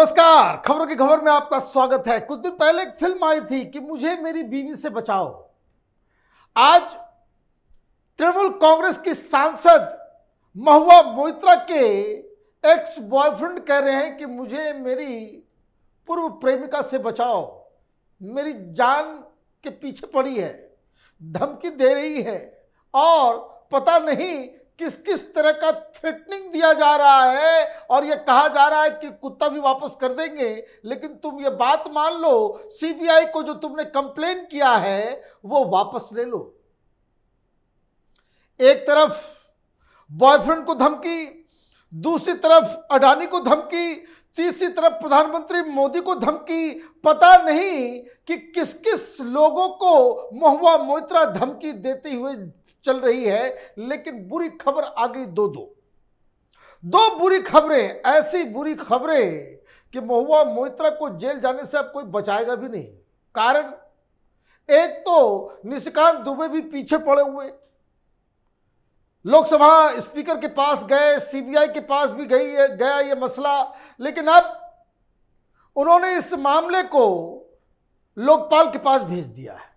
नमस्कार खबरों की खबर में आपका स्वागत है कुछ दिन पहले एक फिल्म आई थी कि मुझे मेरी बीवी से बचाओ आज तृणमूल कांग्रेस की सांसद महुआ मोहित्रा के एक्स बॉयफ्रेंड कह रहे हैं कि मुझे मेरी पूर्व प्रेमिका से बचाओ मेरी जान के पीछे पड़ी है धमकी दे रही है और पता नहीं किस किस तरह का थ्रेटनिंग दिया जा रहा है और ये कहा जा रहा है कि कुत्ता भी वापस कर देंगे लेकिन तुम ये बात मान लो सीबीआई को जो तुमने कंप्लेन किया है वो वापस ले लो एक तरफ बॉयफ्रेंड को धमकी दूसरी तरफ अडानी को धमकी तीसरी तरफ प्रधानमंत्री मोदी को धमकी पता नहीं कि किस किस लोगों को महुआ मोहित्रा धमकी देते हुए चल रही है लेकिन बुरी खबर आ गई दो दो दो बुरी खबरें ऐसी बुरी खबरें कि महुआ मोहित्रा को जेल जाने से अब कोई बचाएगा भी नहीं कारण एक तो निशिकांत दुबे भी पीछे पड़े हुए लोकसभा स्पीकर के पास गए सीबीआई के पास भी गई है गया ये मसला लेकिन अब उन्होंने इस मामले को लोकपाल के पास भेज दिया है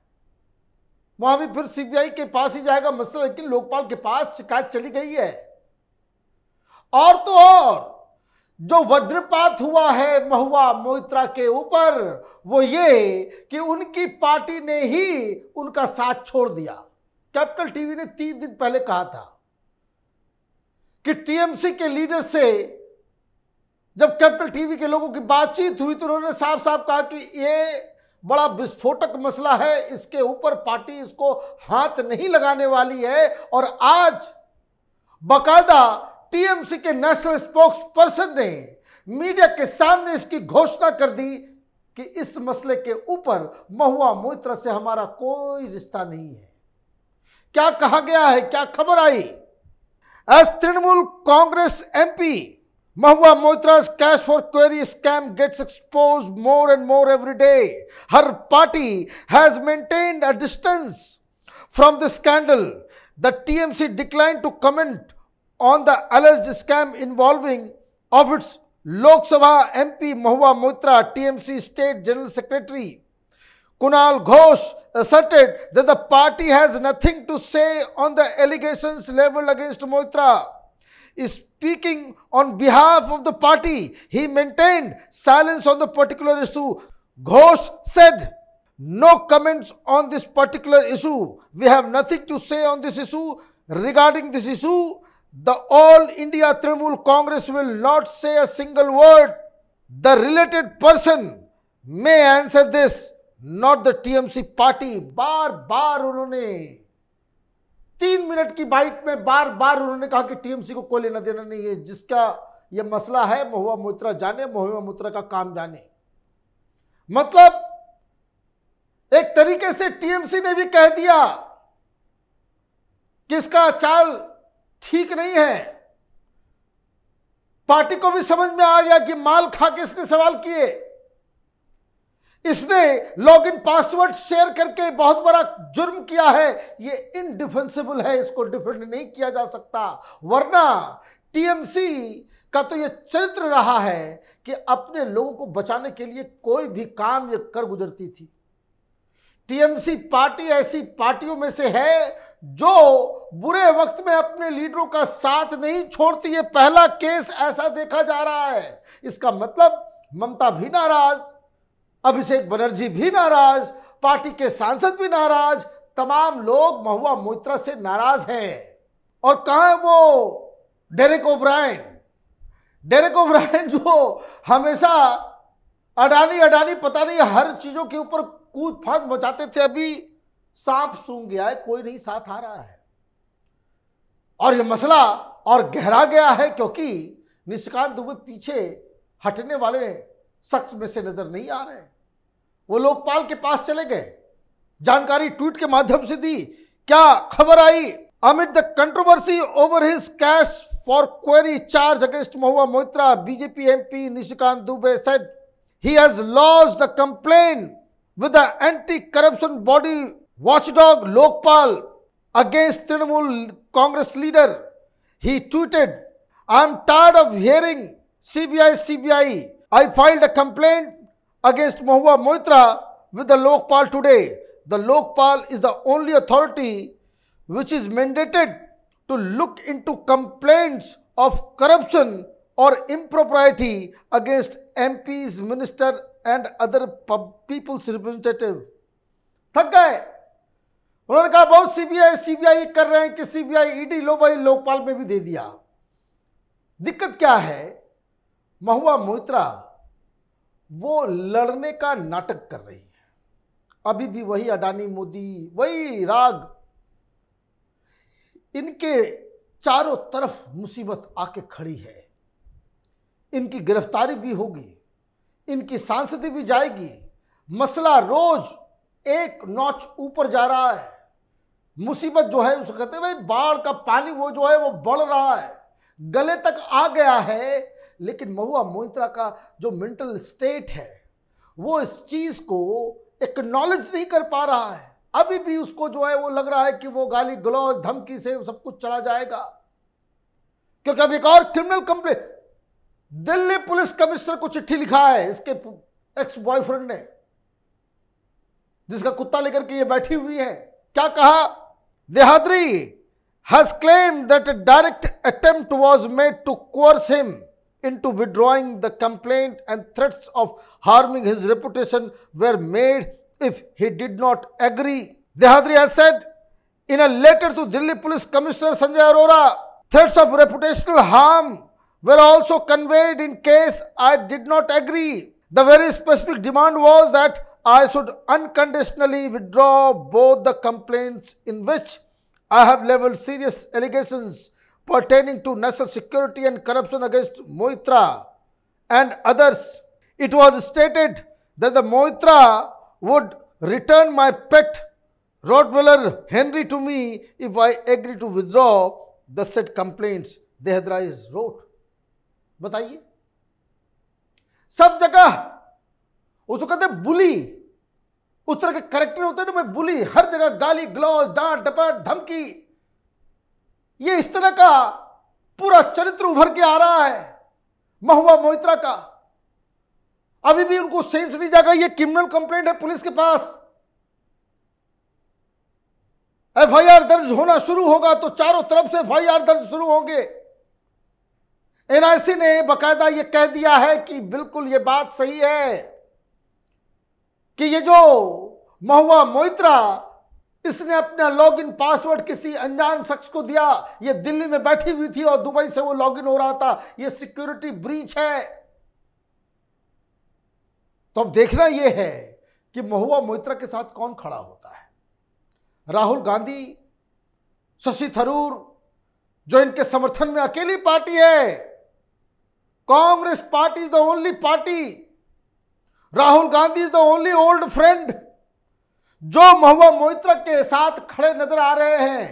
वहां भी फिर सीबीआई के पास ही जाएगा मसला लेकिन लोकपाल के पास शिकायत चली गई है और तो और जो वज्रपात हुआ है महुआ मोहित्रा के ऊपर वो ये कि उनकी पार्टी ने ही उनका साथ छोड़ दिया कैपिटल टीवी ने तीन दिन पहले कहा था कि टीएमसी के लीडर से जब कैपिटल टीवी के लोगों की बातचीत हुई तो उन्होंने साफ साफ कहा कि ये बड़ा विस्फोटक मसला है इसके ऊपर पार्टी इसको हाथ नहीं लगाने वाली है और आज बकायदा टीएमसी के नेशनल स्पोक्स पर्सन ने मीडिया के सामने इसकी घोषणा कर दी कि इस मसले के ऊपर महुआ मोत्र से हमारा कोई रिश्ता नहीं है क्या कहा गया है क्या खबर आई एस Trinamool Congress MP Mahua Motra's cash for query scam gets exposed more and more every day. Her party has maintained a distance from the scandal. The TMC declined to comment on the alleged scam involving of its Lok Sabha MP Mahua Motra, TMC State General Secretary Kunal Ghosh asserted that the party has nothing to say on the allegations leveled against Moitra speaking on behalf of the party. He maintained silence on the particular issue. Ghosh said, no comments on this particular issue. We have nothing to say on this issue. Regarding this issue, the All India Trinamool Congress will not say a single word. The related person may answer this, not the TMC party. Bar bar उन्होंने तीन minute की bite में बार बार उन्होंने कहा कि TMC को कोई लेना देना नहीं है जिसका यह मसला है महुआ मोत्रा जाने महुआ मोत्रा का काम जाने मतलब एक तरीके से टीएमसी ने भी कह दिया कि इसका चाल ठीक नहीं है पार्टी को भी समझ में आ गया कि माल खा के इसने सवाल किए इसने लॉगिन पासवर्ड शेयर करके बहुत बड़ा जुर्म किया है ये इनडिफेंसिबल है इसको डिफेंड नहीं किया जा सकता वरना टीएमसी का तो ये चरित्र रहा है कि अपने लोगों को बचाने के लिए कोई भी काम ये कर गुजरती थी टीएमसी पार्टी ऐसी पार्टियों में से है जो बुरे वक्त में अपने लीडरों का साथ नहीं छोड़ती ये पहला केस ऐसा देखा जा रहा है इसका मतलब ममता भी नाराज़ अभिषेक बनर्जी भी नाराज पार्टी के सांसद भी नाराज तमाम लोग महुआ मोत्रा से नाराज हैं और कहा है वो डेरेक ओब्रायन डेरेक ओब्रायन जो हमेशा अडानी अडानी पता नहीं हर चीज़ों के ऊपर कूद फांद मचाते थे अभी सांप सूंघ गया है कोई नहीं साथ आ रहा है और यह मसला और गहरा गया है क्योंकि निष्कांत दुबे पीछे हटने वाले शख्स में से नज़र नहीं आ रहे हैं वो लोकपाल के पास चले गए जानकारी ट्वीट के माध्यम से दी क्या खबर आई amid the controversy over his cash for query charge against Mahua Moitra BJP MP Nishikant Dubey said he has lodged the complain with the anti corruption body watchdog Lokpal against Trinamool Congress leader he tweeted I am tired of hearing CBI CBI I filed a complaint against Mahua Moitra with the Lokpal today. The Lokpal is the only authority which is mandated to look into complaints of corruption or impropriety against MPs, minister and other people's representative. थक गए उन्होंने कहा बहुत CBI CBI कर रहे हैं कि CBI ED लो भाई लोकपाल में भी दे दिया दिक्कत क्या है महुआ मोहित्रा वो लड़ने का नाटक कर रही है अभी भी वही अडानी मोदी वही राग इनके चारों तरफ मुसीबत आके खड़ी है इनकी गिरफ्तारी भी होगी इनकी सांसदी भी जाएगी मसला रोज एक नौच ऊपर जा रहा है मुसीबत जो है उसको कहते हैं भाई बाढ़ का पानी वो जो है वो बढ़ रहा है गले तक आ गया है लेकिन महुआ मोइत्रा का जो मेंटल स्टेट है वो इस चीज़ को एक्नॉलेज नहीं कर पा रहा है अभी भी उसको जो है वो लग रहा है कि वो गाली ग्लौज धमकी से सब कुछ चला जाएगा क्योंकि अब एक और criminal complaint Delhi police commissioner को चिट्ठी लिखा है इसके एक्स बॉयफ्रेंड ने जिसका कुत्ता लेकर के ये बैठी हुई है क्या कहा Dehadrai has claimed that direct attempt was made to coerce him into withdrawing the complaint and threats of harming his reputation were made if he did not agree. Dehadri has said in a letter to Delhi Police Commissioner Sanjay Arora, threats of reputational harm were also conveyed in case I did not agree. The very specific demand was that I should unconditionally withdraw both the complaints in which I have leveled serious allegations pertaining to national security and corruption against Moitra and others. It was stated that the Moitra would return my pet Rottweiler Henry to me if I agree to withdraw the said complaints Dehradrais wrote. बताइए सब जगह उसको कहते बुली उस तरह के character होते हैं ना मैं बुली हर जगह गाली ग्लॉस डांट डपट धमकी ये इस तरह का पूरा चरित्र उभर के आ रहा है महुआ मोहित्रा का अभी भी उनको सेंस नहीं जाएगा ये क्रिमिनल कंप्लेंट है पुलिस के पास एफ दर्ज होना शुरू होगा तो चारों तरफ से एफ दर्ज शुरू होंगे एनआईसी ने बकायदा ये कह दिया है कि बिल्कुल ये बात सही है कि ये जो महुआ मोइत्रा इसने अपना लॉगिन पासवर्ड किसी अनजान शख्स को दिया ये दिल्ली में बैठी हुई थी और दुबई से वो लॉगिन हो रहा था ये सिक्योरिटी ब्रीच है तो अब देखना ये है कि महुआ मोहित्रा के साथ कौन खड़ा होता है राहुल गांधी शशि थरूर जो इनके समर्थन में अकेली पार्टी है Congress party is the only party Rahul Gandhi is the only old friend जो महुआ मोहित्र के साथ खड़े नजर आ रहे हैं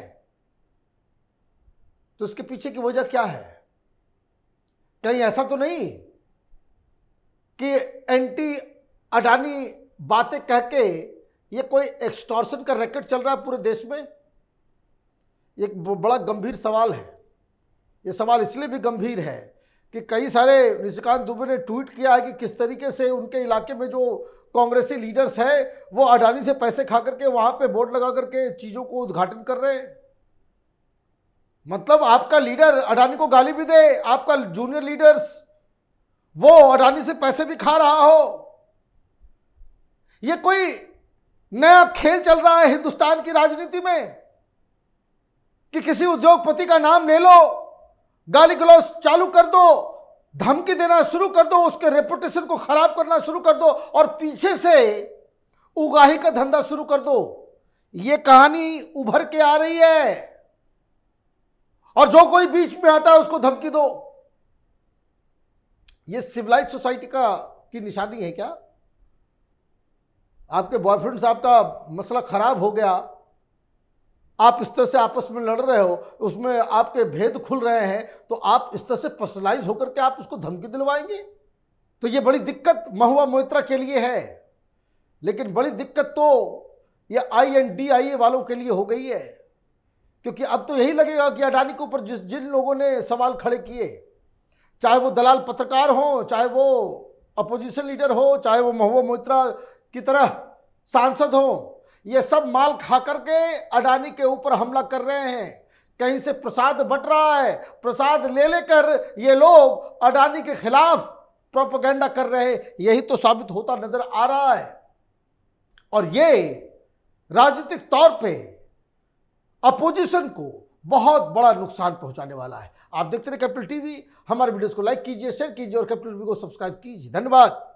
तो उसके पीछे की वजह क्या है कहीं ऐसा तो नहीं कि एंटी अडानी बातें कह के ये कोई एक्सटॉर्सन का रैकेट चल रहा है पूरे देश में एक बड़ा गंभीर सवाल है ये सवाल इसलिए भी गंभीर है कि कई सारे निशिकांत दुबे ने ट्वीट किया है कि किस तरीके से उनके इलाके में जो कांग्रेसी लीडर्स हैं वो अडानी से पैसे खा करके वहाँ पे बोर्ड लगा करके चीज़ों को उद्घाटन कर रहे हैं मतलब आपका लीडर अडानी को गाली भी दे आपका जूनियर लीडर्स वो अडानी से पैसे भी खा रहा हो ये कोई नया खेल चल रहा है हिंदुस्तान की राजनीति में कि किसी उद्योगपति का नाम ले लो गाली गलौज चालू कर दो धमकी देना शुरू कर दो उसके रेपुटेशन को खराब करना शुरू कर दो और पीछे से उगाही का धंधा शुरू कर दो ये कहानी उभर के आ रही है और जो कोई बीच में आता है उसको धमकी दो ये सिविलाइज सोसाइटी का की निशानी है क्या आपके बॉयफ्रेंड साहब का मसला खराब हो गया आप इस तरह से आपस में लड़ रहे हो उसमें आपके भेद खुल रहे हैं तो आप इस तरह से पर्सनलाइज होकर के आप उसको धमकी दिलवाएंगे तो ये बड़ी दिक्कत महुआ मोहित्रा के लिए है लेकिन बड़ी दिक्कत तो ये आई एन डी आई ए वालों के लिए हो गई है क्योंकि अब तो यही लगेगा कि अडानी के ऊपर जिस जिन लोगों ने सवाल खड़े किए चाहे वो दलाल पत्रकार हों चाहे वो अपोजिशन लीडर हो चाहे वो महुआ मोहित्रा की तरह सांसद हों ये सब माल खा करके अडानी के ऊपर हमला कर रहे हैं कहीं से प्रसाद बट रहा है प्रसाद ले लेकर ये लोग अडानी के खिलाफ प्रोपोगेंडा कर रहे हैं यही तो साबित होता नजर आ रहा है और ये राजनीतिक तौर पे अपोजिशन को बहुत बड़ा नुकसान पहुंचाने वाला है आप देखते रहे कैपिटल टीवी हमारे वीडियोस को लाइक कीजिए शेयर कीजिए और कैपिटल टीवी को सब्सक्राइब कीजिए धन्यवाद